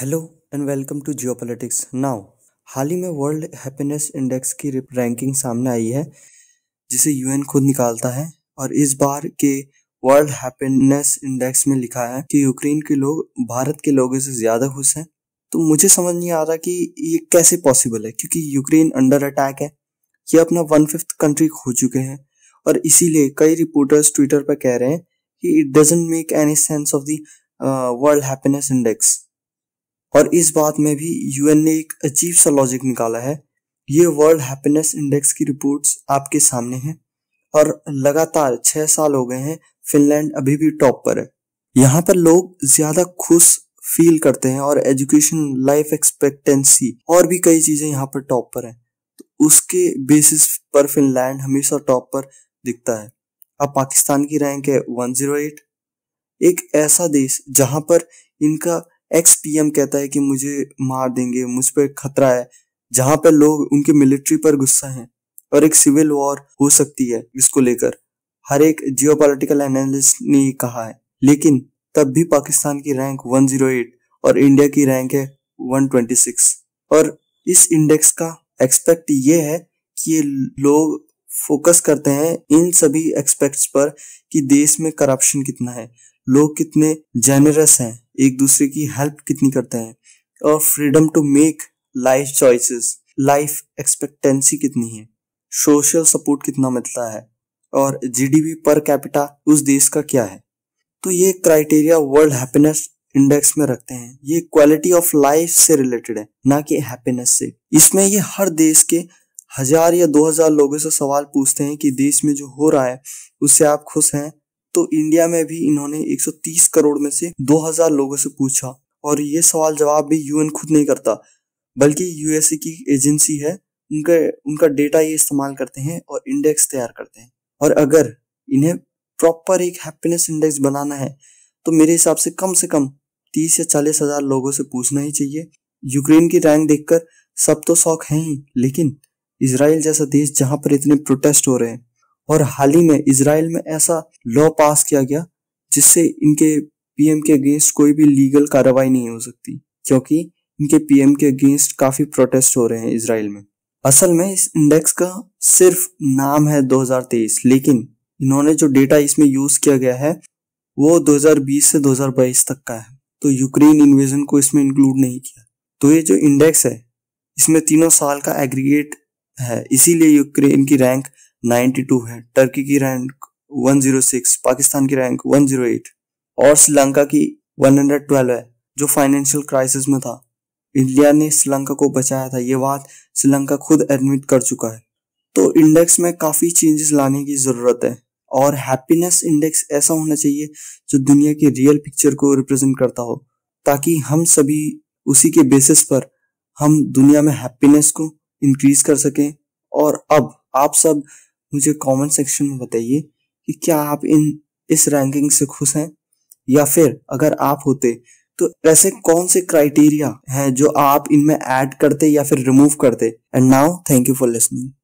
hello and welcome to geopolitics now हाल ही में वर्ल्ड हैप्पीनेस इंडेक्स की रैंकिंग सामने आई है जिसे यूएन खुद निकालता है और इस बार के वर्ल्ड हैप्पीनेस इंडेक्स में लिखा है कि यूक्रेन के लोग भारत के लोगों से ज़्यादा खुश हैं तो मुझे समझ नहीं आ रहा कि ये कैसे पॉसिबल है क्योंकि यूक्रेन अंडर अटैक है ये अपना वन फिफ्थ कंट्री खो चुके हैं और इसीलिए कई रिपोर्टर्स ट्विटर पर कह रहे हैं कि it doesn't make any sense of the world happiness index और इस बात में भी यूएन ने एक अजीब सा लॉजिक निकाला है ये वर्ल्ड हैप्पीनेस इंडेक्स की रिपोर्ट्स आपके सामने हैं और लगातार छह साल हो गए हैं फिनलैंड अभी भी टॉप पर है यहाँ पर लोग ज्यादा खुश फील करते हैं और एजुकेशन लाइफ एक्सपेक्टेंसी और भी कई चीजें यहाँ पर टॉप पर हैं तो उसके बेसिस पर फिनलैंड हमेशा टॉप पर दिखता है अब पाकिस्तान की रैंक है 108 एक ऐसा देश जहां पर इनका एक्स पीएम कहता है कि मुझे मार देंगे मुझ पर खतरा है जहां पर लोग उनके मिलिट्री पर गुस्सा है और एक सिविल वॉर हो सकती है इसको लेकर हर एक जियोपॉलिटिकल एनालिस्ट ने कहा है लेकिन तब भी पाकिस्तान की रैंक 108 और इंडिया की रैंक है 126 और इस इंडेक्स का एक्सपेक्ट ये है कि ये लोग फोकस करते हैं इन सभी एक्सपेक्ट्स पर कि देश में करप्शन कितना है लोग कितने जेनरस हैं एक दूसरे की हेल्प कितनी करते हैं और freedom to make life choices life expectancy कितनी है सोशल सपोर्ट कितना मिलता है और जीडीपी पर कैपिटा उस देश का क्या है तो ये क्राइटेरिया वर्ल्ड हैप्पीनेस इंडेक्स में रखते हैं ये क्वालिटी ऑफ लाइफ से रिलेटेड है ना कि हैप्पीनेस से इसमें ये हर देश के हजार या दो हजार लोगों से सवाल पूछते हैं कि देश में जो हो रहा है उससे आप खुश हैं तो इंडिया में भी इन्होंने 130 करोड़ में से 2000 लोगों से पूछा और ये सवाल जवाब भी यूएन खुद नहीं करता बल्कि यूएसए की एजेंसी है उनके उनका डेटा ये इस्तेमाल करते हैं और इंडेक्स तैयार करते हैं और अगर इन्हें प्रॉपर एक हैप्पीनेस इंडेक्स बनाना है तो मेरे हिसाब से कम से कम तीस या चालीस हजार लोगों से पूछना ही चाहिए यूक्रेन की रैंक देखकर सब तो शौक है ही लेकिन इसराइल जैसा देश जहां पर इतने प्रोटेस्ट हो रहे हैं और हाल ही में इसराइल में ऐसा लॉ पास किया गया जिससे इनके पीएम के अगेंस्ट कोई भी लीगल कार्रवाई नहीं हो सकती क्योंकि इनके पीएम के अगेंस्ट काफी प्रोटेस्ट हो रहे हैं इसराइल में असल में इस इंडेक्स का सिर्फ नाम है 2023 लेकिन इन्होंने जो डेटा इसमें यूज किया गया है वो 2020 से 2022 तक का है तो यूक्रेन इन्वेजन को इसमें इंक्लूड नहीं किया तो ये जो इंडेक्स है इसमें तीनों साल का एग्रीगेट है इसीलिए यूक्रेन की रैंक 92 है टर्की की रैंक 106 पाकिस्तान की रैंक 108 और श्रीलंका की 112 है जो फाइनेंशियल क्राइसिस में था इंडिया ने श्रीलंका को बचाया था ये बात श्रीलंका खुद एडमिट कर चुका है तो इंडेक्स में काफ़ी चेंजेस लाने की ज़रूरत है और हैप्पीनेस इंडेक्स ऐसा होना चाहिए जो दुनिया के रियल पिक्चर को रिप्रेजेंट करता हो ताकि हम सभी उसी के बेसिस पर हम दुनिया में हैप्पीनेस को इंक्रीज कर सकें और अब आप सब मुझे कमेंट सेक्शन में बताइए कि क्या आप इन इस रैंकिंग से खुश हैं या फिर अगर आप होते तो ऐसे कौन से क्राइटेरिया हैं जो आप इनमें ऐड करते या फिर रिमूव करते and now thank you for listening